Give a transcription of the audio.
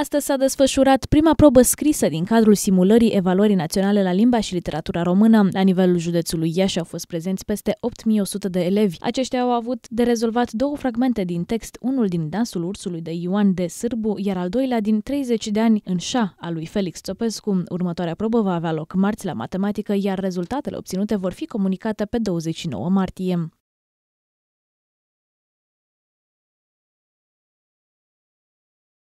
Astăzi s-a desfășurat prima probă scrisă din cadrul simulării evaluării naționale la limba și literatura română. La nivelul județului Iași au fost prezenți peste 8100 de elevi. Aceștia au avut de rezolvat două fragmente din text, unul din Dansul Ursului de Ioan de Sârbu, iar al doilea din 30 de ani în șa a lui Felix Țopescu. Următoarea probă va avea loc marți la matematică, iar rezultatele obținute vor fi comunicate pe 29 martie.